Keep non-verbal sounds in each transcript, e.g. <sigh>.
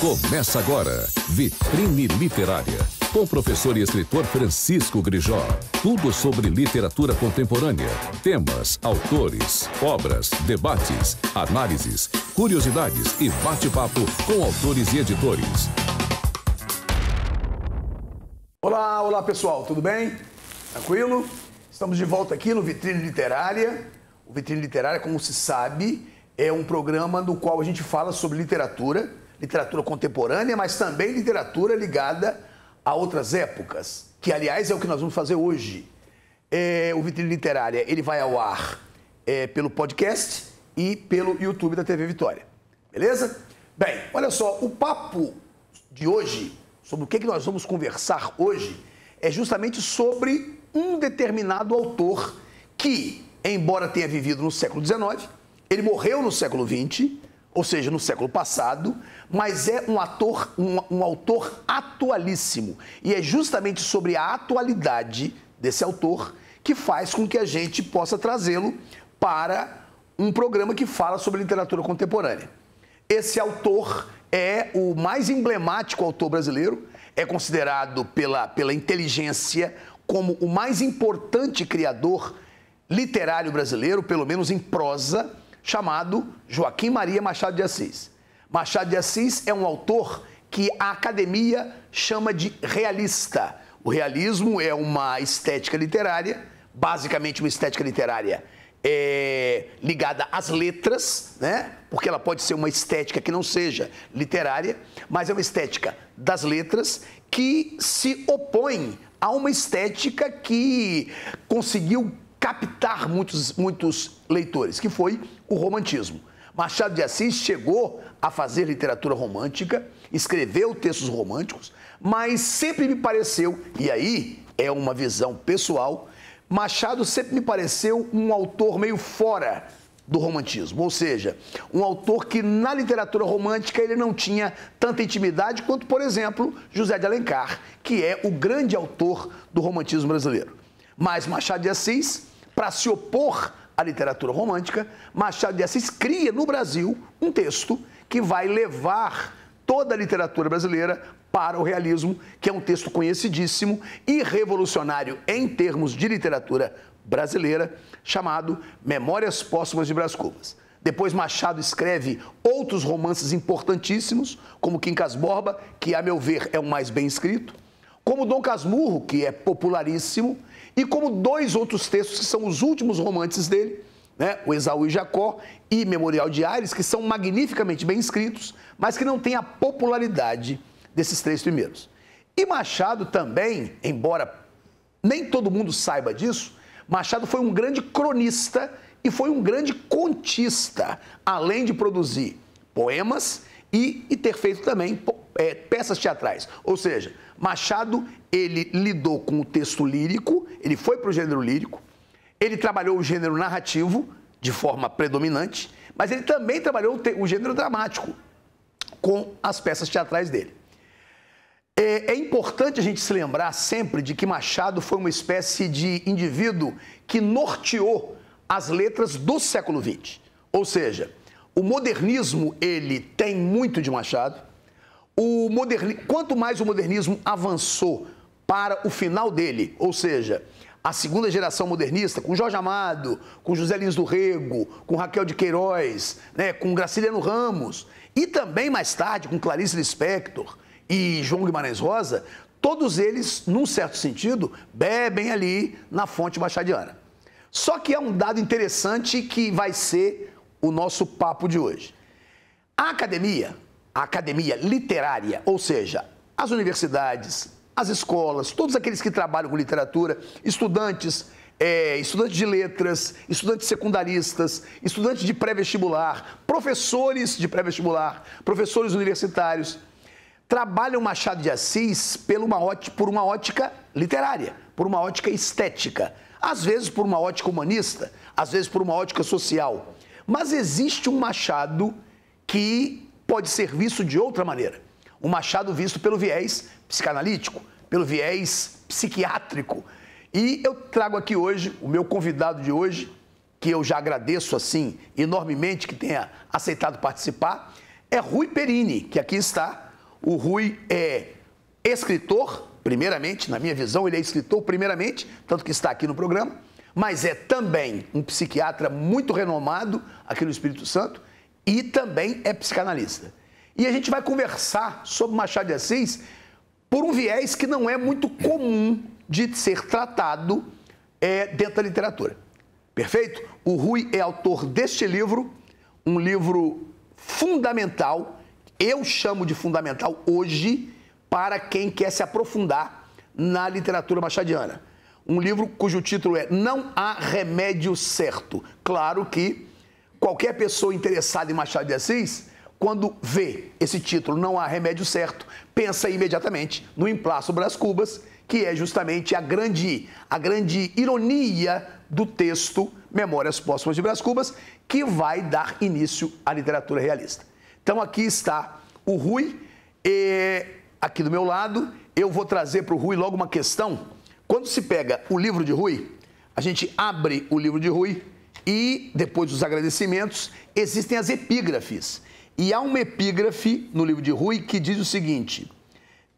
Começa agora, Vitrine Literária, com o professor e escritor Francisco Grijó. Tudo sobre literatura contemporânea, temas, autores, obras, debates, análises, curiosidades e bate-papo com autores e editores. Olá, olá pessoal, tudo bem? Tranquilo? Estamos de volta aqui no Vitrine Literária. O Vitrine Literária, como se sabe, é um programa no qual a gente fala sobre literatura literatura contemporânea, mas também literatura ligada a outras épocas, que, aliás, é o que nós vamos fazer hoje. É, o Vitrine Literária ele vai ao ar é, pelo podcast e pelo YouTube da TV Vitória. Beleza? Bem, olha só, o papo de hoje, sobre o que, é que nós vamos conversar hoje, é justamente sobre um determinado autor que, embora tenha vivido no século XIX, ele morreu no século XX ou seja, no século passado, mas é um ator, um, um autor atualíssimo. E é justamente sobre a atualidade desse autor que faz com que a gente possa trazê-lo para um programa que fala sobre literatura contemporânea. Esse autor é o mais emblemático autor brasileiro, é considerado pela, pela inteligência como o mais importante criador literário brasileiro, pelo menos em prosa chamado Joaquim Maria Machado de Assis. Machado de Assis é um autor que a academia chama de realista. O realismo é uma estética literária, basicamente uma estética literária é, ligada às letras, né? porque ela pode ser uma estética que não seja literária, mas é uma estética das letras que se opõe a uma estética que conseguiu captar muitos, muitos leitores, que foi o romantismo. Machado de Assis chegou a fazer literatura romântica, escreveu textos românticos, mas sempre me pareceu, e aí é uma visão pessoal, Machado sempre me pareceu um autor meio fora do romantismo, ou seja, um autor que na literatura romântica ele não tinha tanta intimidade quanto, por exemplo, José de Alencar, que é o grande autor do romantismo brasileiro. Mas Machado de Assis para se opor à literatura romântica, Machado de Assis cria no Brasil um texto que vai levar toda a literatura brasileira para o realismo, que é um texto conhecidíssimo e revolucionário em termos de literatura brasileira, chamado Memórias Póstumas de Brás Cubas. Depois Machado escreve outros romances importantíssimos, como Quincas Borba, que a meu ver é o mais bem escrito, como Dom Casmurro, que é popularíssimo e como dois outros textos, que são os últimos romances dele, né, o Esaú e Jacó e Memorial de Ares, que são magnificamente bem escritos, mas que não têm a popularidade desses três primeiros. E Machado também, embora nem todo mundo saiba disso, Machado foi um grande cronista e foi um grande contista, além de produzir poemas e, e ter feito também é, peças teatrais. Ou seja, Machado, ele lidou com o texto lírico, ele foi para o gênero lírico, ele trabalhou o gênero narrativo de forma predominante, mas ele também trabalhou o gênero dramático com as peças teatrais dele. É, é, importante a gente se lembrar sempre de que Machado foi uma espécie de indivíduo que norteou as letras do século XX. Ou seja, o modernismo ele tem muito de Machado, o moderni... quanto mais o modernismo avançou para o final dele, ou seja, a segunda geração modernista, com Jorge Amado, com José Lins do Rego, com Raquel de Queiroz, né, com Graciliano Ramos, e também mais tarde com Clarice Lispector e João Guimarães Rosa, todos eles, num certo sentido, bebem ali na fonte machadiana. Só que há um dado interessante que vai ser o nosso papo de hoje. A academia, a academia literária, ou seja, as universidades, as escolas, todos aqueles que trabalham com literatura, estudantes, é, estudantes de letras, estudantes secundaristas, estudantes de pré-vestibular, professores de pré-vestibular, professores universitários, trabalham Machado de Assis por uma, ótica, por uma ótica literária, por uma ótica estética, às vezes por uma ótica humanista, às vezes por uma ótica social. Mas existe um Machado que pode ser visto de outra maneira. O Machado visto pelo viés psicanalítico, pelo viés psiquiátrico. E eu trago aqui hoje o meu convidado de hoje, que eu já agradeço assim enormemente que tenha aceitado participar, é Rui Perini, que aqui está. O Rui é escritor, primeiramente, na minha visão, ele é escritor, primeiramente, tanto que está aqui no programa, mas é também um psiquiatra muito renomado aqui no Espírito Santo e também é psicanalista. E a gente vai conversar sobre Machado de Assis por um viés que não é muito comum de ser tratado é, dentro da literatura. Perfeito? O Rui é autor deste livro, um livro fundamental, eu chamo de fundamental hoje, para quem quer se aprofundar na literatura machadiana. Um livro cujo título é Não há remédio certo. Claro que qualquer pessoa interessada em Machado de Assis, quando vê esse título Não Há Remédio Certo, pensa imediatamente no Emplaço Brás Cubas, que é justamente a grande, a grande ironia do texto Memórias Póstumas de Brás Cubas, que vai dar início à literatura realista. Então aqui está o Rui, e, aqui do meu lado, eu vou trazer para o Rui logo uma questão. Quando se pega o livro de Rui, a gente abre o livro de Rui e, depois dos agradecimentos, existem as epígrafes. E há uma epígrafe no livro de Rui que diz o seguinte.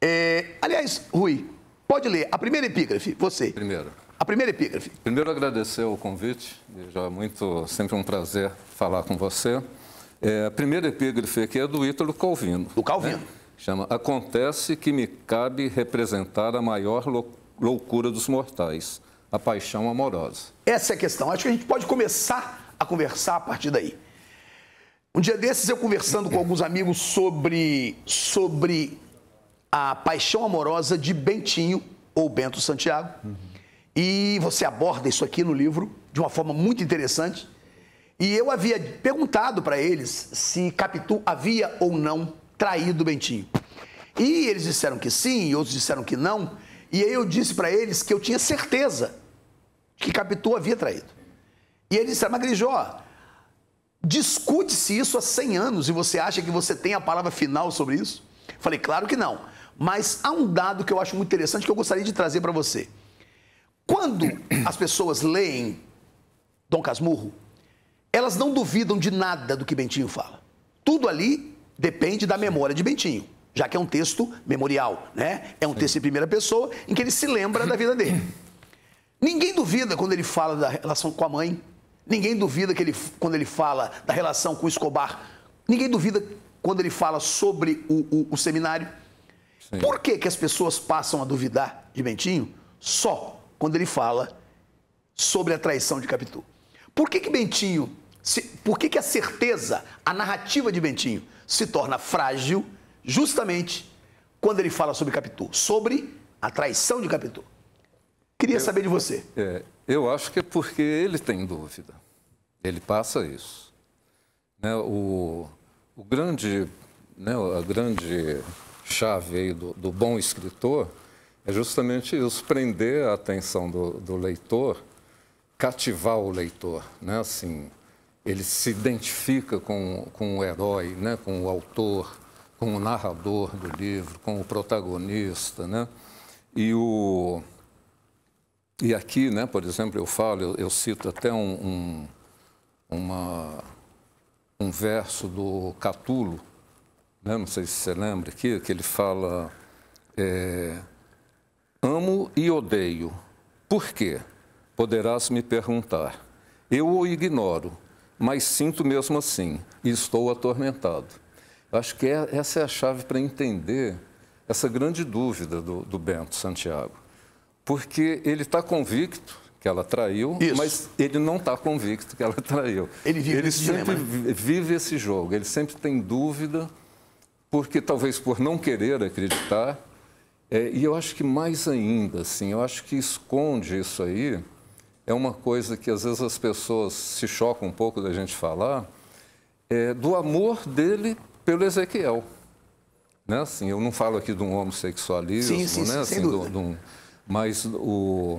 É, aliás, Rui, pode ler. A primeira epígrafe, você. Primeiro. A primeira epígrafe. Primeiro, agradecer o convite. Já é muito, sempre um prazer falar com você. É, a primeira epígrafe aqui é do Ítalo Calvino. Do Calvino. Né? Chama Acontece que me cabe representar a maior loucura dos mortais a paixão amorosa. Essa é a questão. Acho que a gente pode começar a conversar a partir daí. Um dia desses, eu conversando com alguns amigos sobre, sobre a paixão amorosa de Bentinho ou Bento Santiago. Uhum. E você aborda isso aqui no livro de uma forma muito interessante. E eu havia perguntado para eles se Capitu havia ou não traído Bentinho. E eles disseram que sim, e outros disseram que não. E aí eu disse para eles que eu tinha certeza que Capitu havia traído. E eles disse, mas discute-se isso há 100 anos e você acha que você tem a palavra final sobre isso? Falei, claro que não. Mas há um dado que eu acho muito interessante que eu gostaria de trazer para você. Quando as pessoas leem Dom Casmurro, elas não duvidam de nada do que Bentinho fala. Tudo ali depende da memória de Bentinho já que é um texto memorial, né? É um Sim. texto em primeira pessoa em que ele se lembra da vida dele. <laughs> Ninguém duvida quando ele fala da relação com a mãe, ninguém duvida que ele, quando ele fala da relação com o Escobar, ninguém duvida quando ele fala sobre o, o, o seminário. Sim. Por que, que as pessoas passam a duvidar de Bentinho só quando ele fala sobre a traição de Capitu? Por que, que Bentinho, se, por que, que a certeza, a narrativa de Bentinho se torna frágil justamente quando ele fala sobre Capitu, sobre a traição de Capitu. Queria eu, saber de você. É, eu acho que é porque ele tem dúvida. Ele passa isso. Né, o, o, grande, né, a grande chave do, do, bom escritor é justamente isso, prender a atenção do, do leitor, cativar o leitor, né, assim, ele se identifica com, com o herói, né, com o autor, com o narrador do livro, com o protagonista, né? E o e aqui, né? Por exemplo, eu falo, eu, eu cito até um, um, uma, um verso do Catulo, né? não sei se você lembra aqui, que ele fala é, amo e odeio. Por quê? Poderás me perguntar. Eu o ignoro, mas sinto mesmo assim e estou atormentado. Acho que é, essa é a chave para entender essa grande dúvida do, do Bento Santiago. Porque ele está convicto que ela traiu, Isso. mas ele não está convicto que ela traiu. Ele vive, ele esse, sempre dilema. Né? vive esse jogo, ele sempre tem dúvida, porque talvez por não querer acreditar, é, e eu acho que mais ainda, assim, eu acho que esconde isso aí, é uma coisa que às vezes as pessoas se chocam um pouco da gente falar, é, do amor dele pelo Ezequiel. Né? Assim, eu não falo aqui de um homossexualismo, sim, sim, né? assim, do, do, mas o,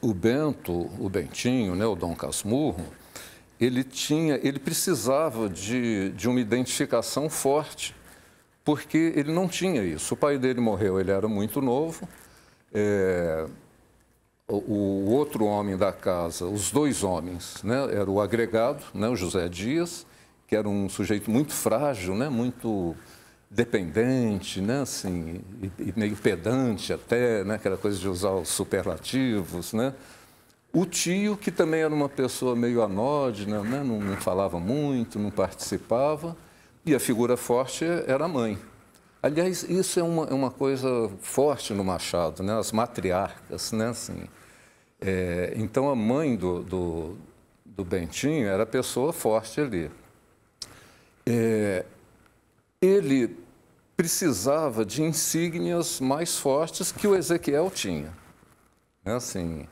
o Bento, o Bentinho, né? o Dom Casmurro, ele tinha, ele precisava de, de uma identificação forte, porque ele não tinha isso. O pai dele morreu, ele era muito novo. É, o, o, outro homem da casa, os dois homens, né, era o agregado, né, o José Dias, que era um sujeito muito frágil, né? muito dependente, né? assim, e, e meio pedante até, né? aquela coisa de usar os superlativos. Né? O tio, que também era uma pessoa meio anódina, né? não, não falava muito, não participava, e a figura forte era a mãe. Aliás, isso é uma, é uma coisa forte no Machado, né? as matriarcas. Né? Assim, é, então, a mãe do, do, do Bentinho era a pessoa forte ali, é, ele precisava de insígnias mais fortes que o Ezequiel tinha. É assim,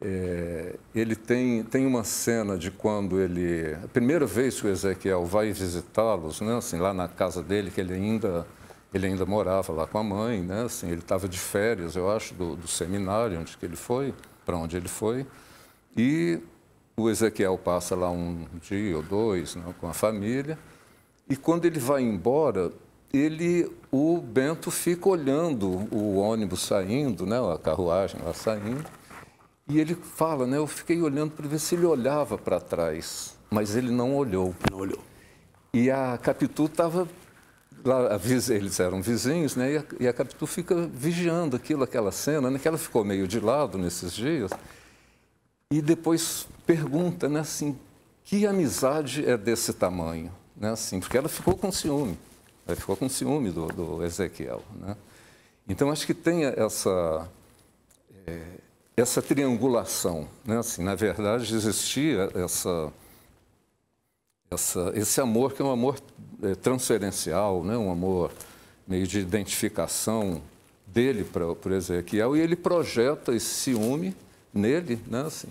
é, ele tem, tem uma cena de quando ele. A primeira vez que o Ezequiel vai visitá-los, né, assim, lá na casa dele, que ele ainda, ele ainda morava lá com a mãe, né, assim, ele estava de férias, eu acho, do, do seminário onde que ele foi, para onde ele foi. E o Ezequiel passa lá um dia ou dois né, com a família. E quando ele vai embora, ele, o Bento fica olhando o ônibus saindo, né, a carruagem lá saindo, e ele fala, né, eu fiquei olhando para ver se ele olhava para trás, mas ele não olhou. Não olhou. E a Capitu estava lá, eles eram vizinhos, né, e a, e a Capitu fica vigiando aquilo, aquela cena, né, que ela ficou meio de lado nesses dias, e depois pergunta, né, assim, que amizade é desse tamanho? né, assim, porque ela ficou com ciúme, ela ficou com ciúme do, do Ezequiel. Né? Então, acho que tem essa, é, essa triangulação. Né? Assim, na verdade, existia essa, essa, esse amor que é um amor é, transferencial, né? um amor meio de identificação dele para o Ezequiel, e ele projeta esse ciúme nele, né? assim,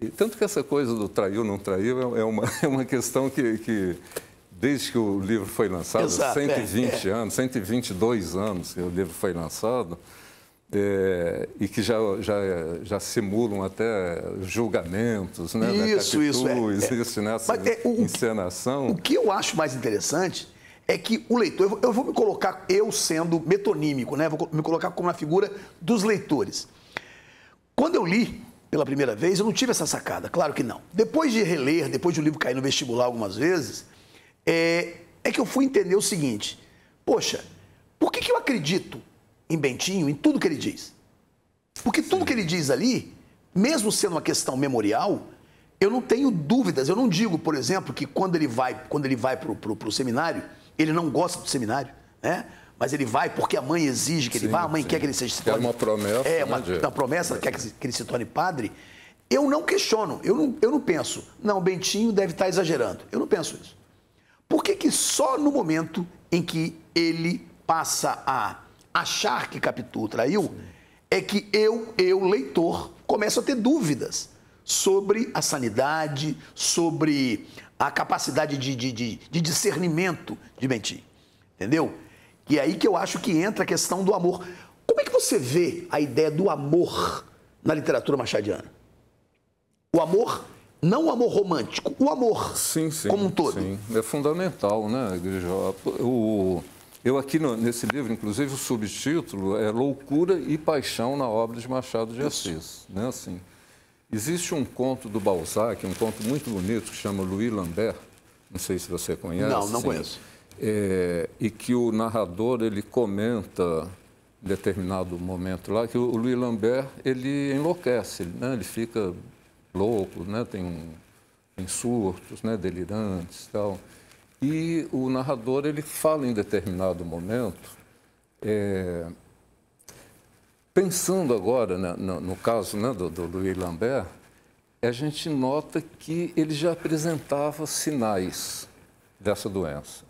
e tanto que essa coisa do traiu, não traiu, é, é uma, <laughs> é uma questão que, que desde que o livro foi lançado, Exato, 120 é, é. anos, 122 anos que o livro foi lançado, é, e que já, já, já simulam até julgamentos, né? né é, é. Isso, né, isso. É, Isso nessa Mas, o, encenação. O que eu acho mais interessante é que o leitor, eu vou, eu vou me colocar, eu sendo metonímico, né? Vou me colocar como a figura dos leitores. Quando eu li pela primeira vez, eu não tive essa sacada, claro que não. Depois de reler, depois de o livro cair no vestibular algumas vezes, é, é que eu fui entender o seguinte: poxa, por que, que eu acredito em Bentinho, em tudo que ele diz? Porque tudo Sim. que ele diz ali, mesmo sendo uma questão memorial, eu não tenho dúvidas. Eu não digo, por exemplo, que quando ele vai, quando ele vai para o seminário, ele não gosta do seminário, né? mas ele vai porque a mãe exige que ele sim, vá, a mãe sim. quer que ele seja se torne. É uma promessa. É, uma, né, uma promessa, é. quer que, que, ele se torne padre. Eu não questiono, eu não, eu não penso, não, Bentinho deve estar exagerando. Eu não penso isso. Por que, que só no momento em que ele passa a achar que Capitu traiu, sim. é que eu, eu, leitor, começo a ter dúvidas sobre a sanidade, sobre a capacidade de, de, de, de discernimento de Bentinho. Entendeu? E é aí que eu acho que entra a questão do amor. Como é que você vê a ideia do amor na literatura machadiana? O amor, não o amor romântico, o amor sim, sim, como um todo. Sim, é fundamental, né, Igreja? O, eu aqui no, nesse livro, inclusive, o subtítulo é Loucura e Paixão na obra de Machado de Isso. Assis. Né, assim. Existe um conto do Balzac, um conto muito bonito, que chama Louis Lambert, não sei se você conhece. Não, não sim. conheço é, e que o narrador ele comenta em determinado momento lá que o Louis Lambert ele enlouquece, né? ele fica louco, né? tem, tem surtos, né? delirantes, tal. E o narrador ele fala em determinado momento é, Pensando agora né, no, no, caso né, do, do, Louis Lambert, a gente nota que ele já apresentava sinais dessa doença.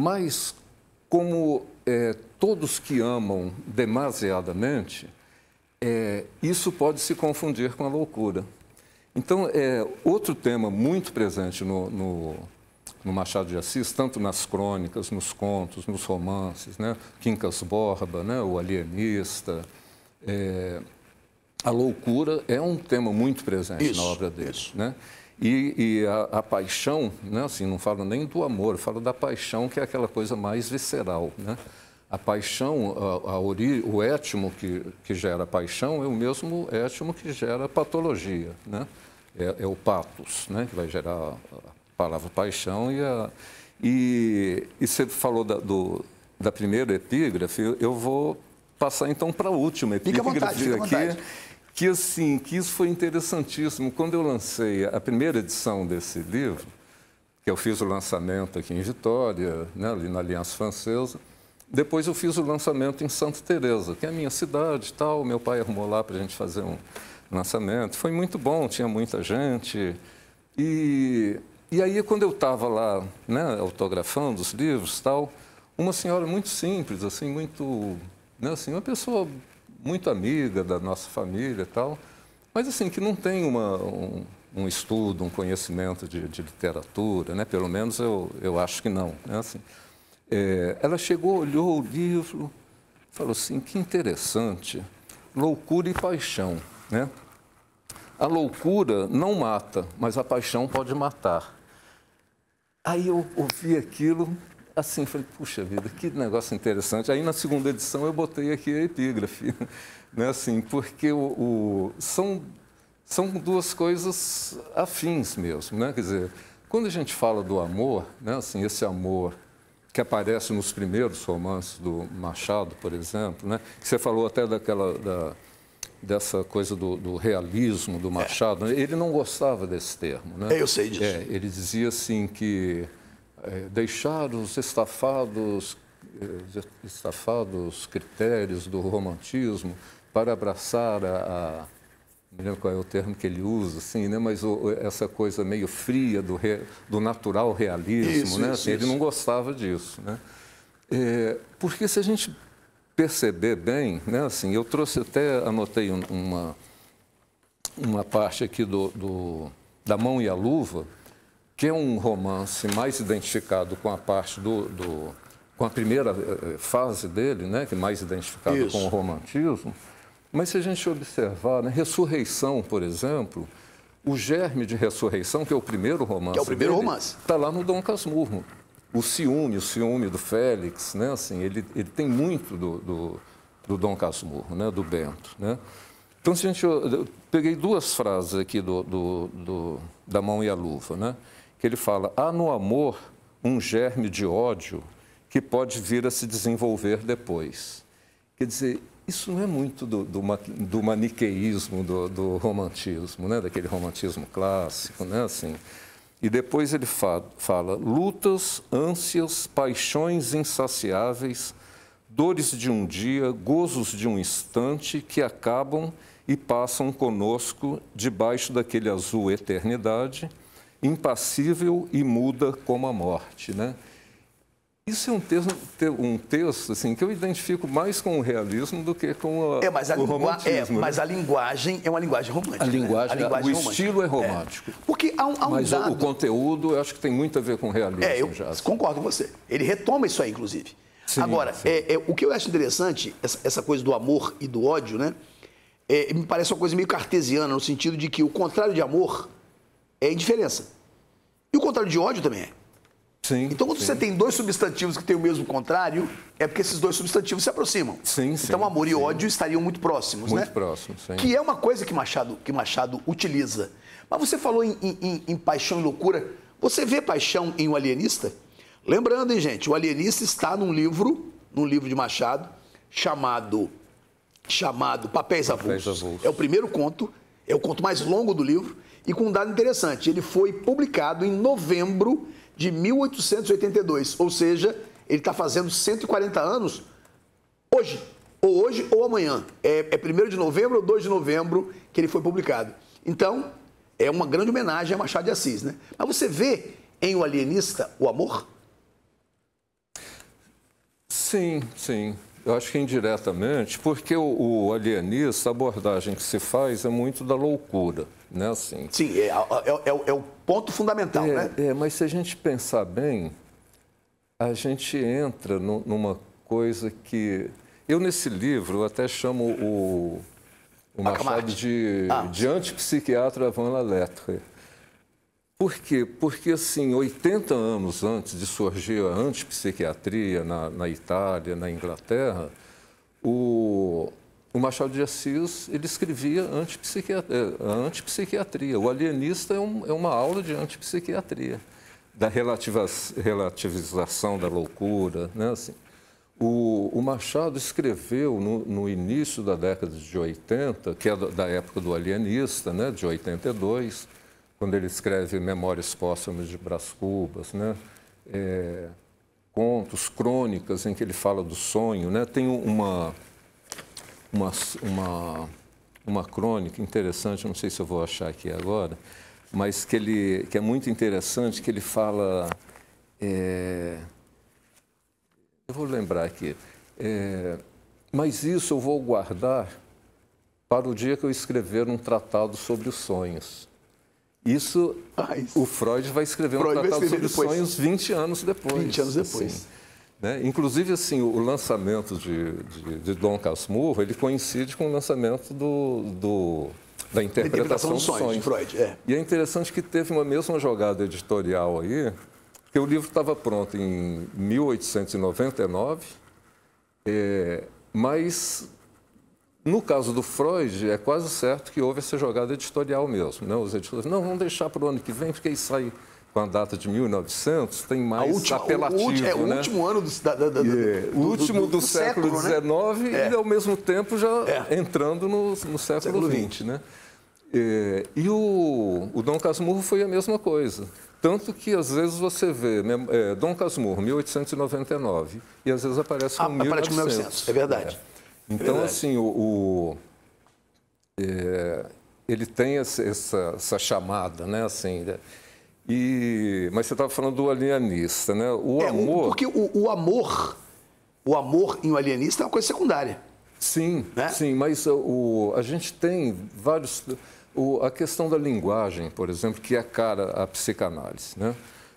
Mas, como é, todos que amam demasiadamente, é, isso pode se confundir com a loucura. Então, é, outro tema muito presente no, no, no, Machado de Assis, tanto nas crônicas, nos contos, nos romances, né? Quincas Borba, né? o alienista, é, a loucura é um tema muito presente isso, na obra dele. Né? E, e a, a, paixão, né, assim, não falo nem do amor, falo da paixão, que é aquela coisa mais visceral. Né? A paixão, a, a ori, o étimo que, que gera paixão é o mesmo étimo que gera patologia. Né? É, é o patos, né? que vai gerar a palavra paixão. E, a, e, e você falou da, do, da primeira epígrafe, eu vou passar então para a última epígrafe fica vontade, aqui que assim, que isso foi interessantíssimo. Quando eu lancei a primeira edição desse livro, que eu fiz o lançamento aqui em Vitória, né, ali na Aliança Francesa, depois eu fiz o lançamento em Santa Teresa, que é a minha cidade, tal. Meu pai arrumou lá para a gente fazer um lançamento. Foi muito bom, tinha muita gente. E, e aí quando eu estava lá, né, autografando os livros, tal, uma senhora muito simples, assim, muito, né, assim, uma pessoa muito amiga da nossa família e tal, mas assim, que não tem uma, um, um estudo, um conhecimento de, de, literatura, né? pelo menos eu, eu acho que não. Né? Assim, é, ela chegou, olhou o livro, falou assim, que interessante, loucura e paixão. Né? A loucura não mata, mas a paixão pode matar. Aí eu ouvi aquilo, assim, falei, puxa vida, que negócio interessante. Aí na segunda edição eu botei aqui a epígrafe, <laughs> né, assim, porque o, o, são, são duas coisas afins mesmo, né, quer dizer, quando a gente fala do amor, né, assim, esse amor que aparece nos primeiros romances do Machado, por exemplo, né, que você falou até daquela... Da, dessa coisa do, do, realismo do é. Machado. É. Ele não gostava desse termo, né? eu sei disso. É, ele dizia assim que é, deixar os estafados, é, estafados critérios do romantismo para abraçar a, a não lembro qual é o termo que ele usa, assim, né? mas o, essa coisa meio fria do, re, do natural realismo, isso, né? Isso, assim, isso. ele não gostava disso. Né? É, porque se a gente perceber bem, né? assim, eu trouxe até, anotei uma, uma parte aqui do, do, da mão e a luva, que é um romance mais identificado com a parte do, do com a primeira eh, eh, fase dele, né, que é mais identificado Isso. com o romantismo. Mas se a gente observar, né, Ressurreição, por exemplo, o germe de Ressurreição, que é o primeiro romance, que é o primeiro dele, romance, está lá no Dom Casmurro. O ciúme, o ciúme do Félix, né, assim, ele, ele tem muito do, do, do Dom Casmurro, né, do Bento, né. Então, se a gente, eu peguei duas frases aqui do, do, do da mão e a luva, né que ele fala: há no amor um germe de ódio que pode vir a se desenvolver depois. Quer dizer, isso não é muito do, do, do maniqueísmo, do, do, romantismo, né? daquele romantismo clássico, né? assim. E depois ele fala, fala lutas, ânsias, paixões insaciáveis, dores de um dia, gozos de um instante que acabam e passam conosco debaixo daquele azul eternidade, impassível e muda como a morte, né? Isso é um texto, um texto assim, que eu identifico mais com o realismo do que com a, é, mas a o é, romantismo. É, né? Mas a linguagem é uma linguagem romântica. A né? linguagem, né? a linguagem o romântica. estilo é, é. romântico. É. Porque há um, há um mas dado... o, o conteúdo, eu acho que tem muito a ver com o realismo. É, eu já. concordo com você. Ele retoma isso aí, inclusive. Sim, Agora, sim. É, é, o que eu acho interessante, essa, essa, coisa do amor e do ódio, né? me parece uma coisa meio cartesiana, no sentido de que o contrário de amor é indiferença. E o contrário de ódio também é. Sim, então, quando sim. você tem dois substantivos que têm o mesmo contrário, é porque esses dois substantivos se aproximam. Sim, então, amor e ódio estariam muito próximos, muito né? Muito próximos, sim. Que é uma coisa que Machado, que Machado utiliza. Mas você falou em, em, em paixão e loucura. Você vê paixão em O um Alienista? Lembrando, hein, gente, O Alienista está num livro, num livro de Machado, chamado, chamado Papéis, Papéis Avulsos. É o primeiro conto, é o conto mais longo do livro e com um dado interessante, ele foi publicado em novembro de 1882, ou seja, ele está fazendo 140 anos hoje, ou hoje ou amanhã. É, é 1 de novembro ou 2 de novembro que ele foi publicado. Então, é uma grande homenagem a Machado de Assis, né? Mas você vê em O Alienista o amor? Sim, sim. Eu acho que indiretamente, porque o, o alienista, a abordagem que se faz é muito da loucura, né? Assim. Sim, é, é, é, é o ponto fundamental, é, né? É, mas se a gente pensar bem, a gente entra no, numa coisa que... Eu, nesse livro, até chamo o, o Machado de, ah. de antipsiquiatra Van La Lettre. Por quê? Porque, assim, 80 anos antes de surgir a antipsiquiatria na, na Itália, na Inglaterra, o, o Machado de Assis ele escrevia antipsiquiatria. Eh, antipsiquiatria. O alienista é, um, é, uma aula de antipsiquiatria, da relativização da loucura. Né? Assim, o, o, Machado escreveu no, no, início da década de 80, que é da, época do alienista, né? de 82, quando ele escreve Memórias Póstumas de Brás Cubas, né? É, contos, crônicas em que ele fala do sonho. Né? Tem uma, uma, uma, uma crônica interessante, não sei se eu vou achar aqui agora, mas que, ele, que é muito interessante, que ele fala... É, eu vou lembrar aqui. É, mas isso eu vou guardar para o dia que eu escrever um tratado sobre os sonhos. Isso o Freud vai escrever Freud um tratado escrever sobre depois. sonhos 20 anos depois. 20 anos assim, depois. Assim, né? Inclusive, assim, o lançamento de, de, de Dom Casmurro, ele coincide com o lançamento do, do da interpretação, interpretação dos sonhos. De Freud, é. E é interessante que teve uma mesma jogada editorial aí, porque o livro estava pronto em 1899, é, mas no caso do Freud, é quase certo que houve essa jogada editorial mesmo. Né? Os editores, não, vamos deixar para o ano que vem, porque aí sai com a data de 1900, tem mais última, apelativo. O, último, é o né? último ano do, da, da, do, do, último do, do, do século XIX né? e, é. ao mesmo tempo, já é. entrando no, no século XX. Né? É, e o, o Dom Casmurro foi a mesma coisa. Tanto que, às vezes, você vê né? é, Dom Casmurro, 1899, e às vezes aparece com ah, 1900. Aparece com 1900, é verdade. É. Então, Verdade. assim, o, o é, ele tem essa, essa, essa, chamada, né? Assim, né? e, mas você estava falando do alienista, né? O é, amor. Porque o, o, amor, o amor em um alienista é uma coisa secundária. Sim, né? sim, mas o, a gente tem vários. O, a questão da linguagem, por exemplo, que é cara à psicanálise, né?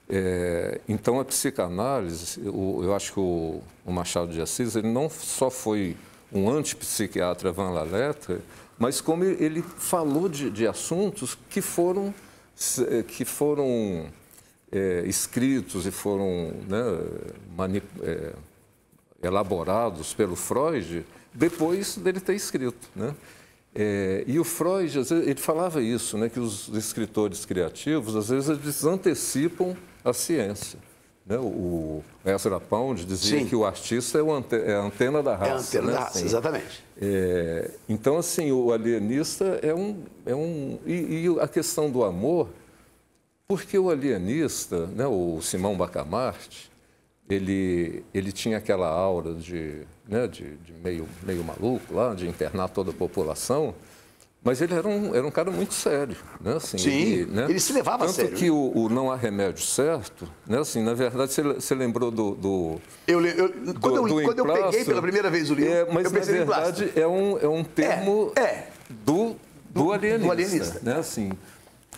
É, então, a psicanálise, eu, eu acho que o, o Machado de Assis, ele não só foi um antipsiquiatra Van Laletre, mas como ele falou de, de assuntos que foram, que foram é, escritos e foram né, é, elaborados pelo Freud depois dele ter escrito. Né? É, e o Freud, às vezes, ele falava isso, né, que os escritores criativos, às vezes, eles antecipam a ciência. Né? O, Ezra Pound dizia Sim. que o artista é, ante, é, a antena da raça. É a né? antena né? da raça, exatamente. É, então, assim, o alienista é um... É um e, e a questão do amor, porque o alienista, né, o Simão Bacamarte, ele, ele tinha aquela aura de, né, de, de meio, meio maluco lá, de internar toda a população... Mas ele era um, era um cara muito sério. Né? Assim, Sim, ele, né? ele se levava Tanto a sério. Tanto que o, o, Não Há Remédio Certo, né? assim, na verdade, você, você lembrou do... do eu, eu, do, quando, eu, quando eu peguei pela primeira vez o livro, é, mas, eu pensei na verdade, é um, é um é, termo é, é. Do, do, do alienista. Do alienista. Né? Assim,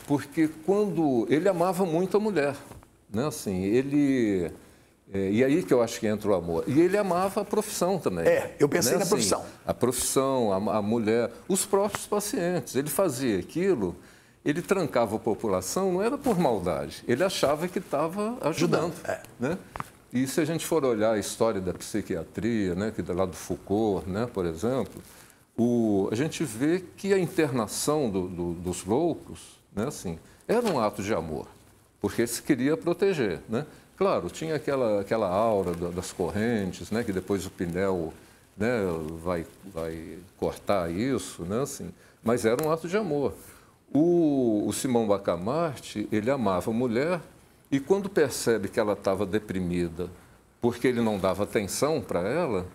porque quando... Ele amava muito a mulher. Né? Assim, ele... É, e aí que eu acho que entra o amor. E ele amava a profissão também. É, eu pensei né? na assim, profissão. a profissão, a, a, mulher, os próprios pacientes. Ele fazia aquilo, ele trancava a população, não era por maldade. Ele achava que estava ajudando. ajudando é. né? E se a gente for olhar a história da psiquiatria, né, que lá do Foucault, né, por exemplo, o, a gente vê que a internação do, do, dos loucos, né, assim, era um ato de amor, porque se queria proteger, né? Claro, tinha aquela, aquela aura da, das correntes, né, que depois o Pinel né, vai, vai cortar isso, né, assim, mas era um ato de amor. O, o Simão Bacamarte, ele amava a mulher e quando percebe que ela estava deprimida porque ele não dava atenção para ela,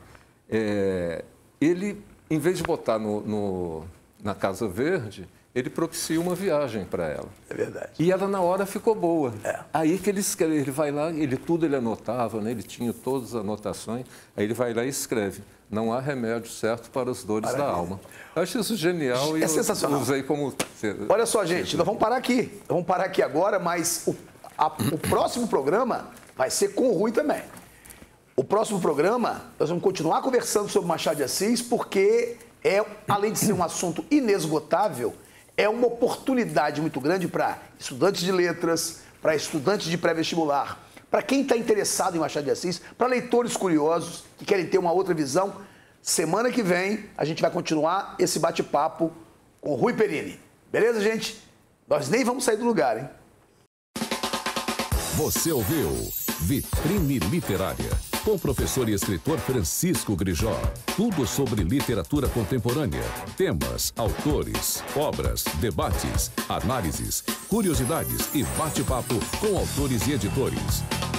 é, ele, em vez de botar no, no na Casa Verde, ele propicia uma viagem para ela. É verdade. E ela na hora ficou boa. É. Aí que ele escreve, ele vai lá, ele tudo ele anotava, né? ele tinha todas as anotações, aí ele vai lá e escreve. Não há remédio certo para as dores Maravilha. da alma. Eu acho isso genial é e sensacional. usei como. Olha só, gente, nós vamos parar aqui. vamos parar aqui agora, mas o, a, o próximo programa vai ser com o Rui também. O próximo programa, nós vamos continuar conversando sobre Machado de Assis, porque é, além de ser um assunto inesgotável, é uma oportunidade muito grande para estudantes de letras, para estudantes de pré-vestibular, para quem está interessado em Machado de Assis, para leitores curiosos que querem ter uma outra visão. Semana que vem a gente vai continuar esse bate-papo com Rui Perini. Beleza, gente? Nós nem vamos sair do lugar, hein? Você ouviu Vitrine Literária com o professor e escritor Francisco Grijó. Tudo sobre literatura contemporânea, temas, autores, obras, debates, análises, curiosidades e bate-papo com autores e editores.